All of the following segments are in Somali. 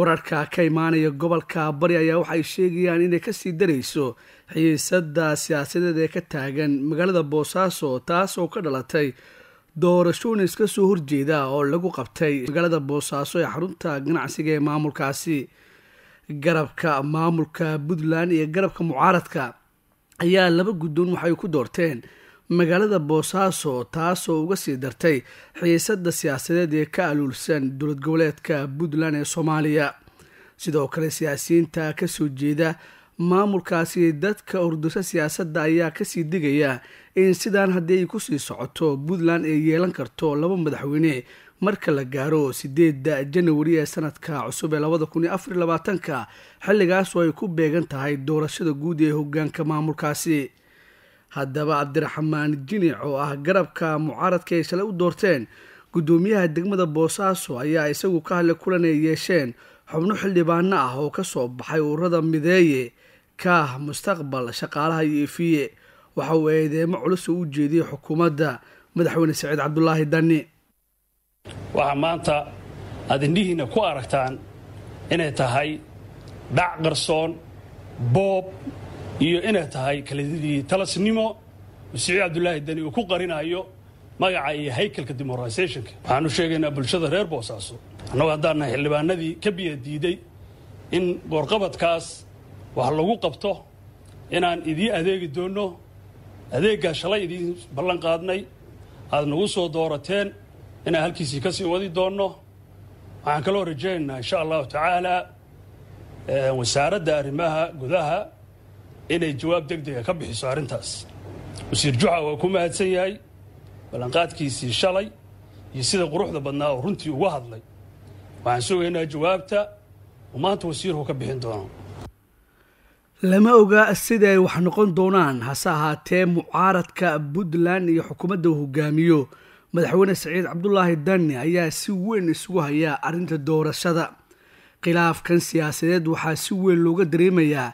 wararka ka imaanaya gobolka bari ayaa waxay sheegayaan inay kasii darayso xiisada siyaasadeed ee ka taagan magaalada boosaaso taas oo ka dhalatay doorashooyin iska soo horjeeda oo lagu qabtay magaalada boosaaso ee xarunta ganacsiga ee maamulkaasi garabka maamulka puntland iyo garabka mucaaradka ayaa laba guddoon waxay ku doorteen magaalada boosaaso taasoo uga sii dartay xiisada siyaasadeed ee ka aluulsan dowlad goboleedka puntland ee soomaaliya sidoo kale siyaasiyiinta ka soo jeeda maamulkaasi dadka ordursa siyaasadda ayaa kasii digaya in sidaan haddii ay kusii socoto puntland ay yeelan karto laba madaxweyne marka la gaaro sideedda januari ee sanadka cusub ee labada kun iyo afariyo labaatanka xilligaasoo ay ku beegan tahay doorashada guud ee hogaanka maamulkaasi haddaba cabdiraxmaan jinic oo ah garabka mucaaradka ay shalay u doorteen guddoomiyaha degmada boosaaso ayaa isagu ka hadle kulan ay yeesheen xubno xildhibaano ah oo ka soo baxay ururada mideeye kaah mustaqbal shaqaalaha iyo efiye waxa uu eedeemo culus u jeediyey xukuumadda madaxweyne saciid cabdulaahi danni waxaa maanta aad indhihiinna ku aragtaan inay tahay dhac qarsoon boob iyo inay tahay talasnimo masiix cabdulaahi deni uu ku qarinaayo magaca iyo haykalka dimoraysayshonka waxaanu sheegaynaa bulshada reer boosaaso annagoo haddaanna xildhibaanadii ka biya diiday in goorqabadkaas wax lagu qabto inaan idiin adeegi doonno adeeggaa shalay idiin ballan qaadnay aad nagu soo doorateen inaan halkiisii kasii wadi doonno waxaan kaloo rajaynaynaa insha allahu tacaalaa eh, wasaaradda arrimaha gudaha inay jawaab degdega ah ka bixiso arrintaas wasiir juca waa ku mahadsan yahay ballanqaadkiisii shalay iyo sida quruxda badnaa oo runtii uga hadlay waxaan sugaynaa jawaabta uu maanta wasiirku ka bixin doono lama oga siday wax noqon doonaan hase ahaatee mucaaradka puntland iyo xukuumadda hogaamiyo madaxweyne saciid cabdulaahi danni ayaa si weyn isugu hayaa arrinta doorashada khilaafkan siyaasadeed waxaa si weyn looga dareemayaa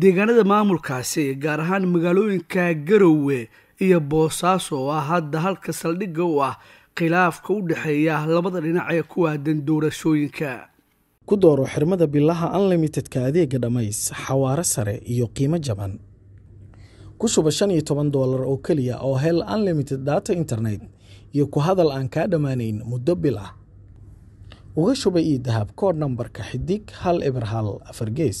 deegaanada maamulkaasi gaar ahaan magaalooyinka garowe iyo boosaaso oo ah hadda halka saldhigga u ah khilaafka u dhexeeya labada dhinac ee ku aadan doorashooyinka ku dooro xirmada bilaha unlimitedka adeega dhammays xawaaro sare iyo qiimo jaban ku shuba shan iyo toban doolar oo keliya oo hel unlimited data internet iyo ku hadal aan kaa dhammaanayn muddo bil ah uga shuba io dahab koodh nambarka xidig hal eber hal afargees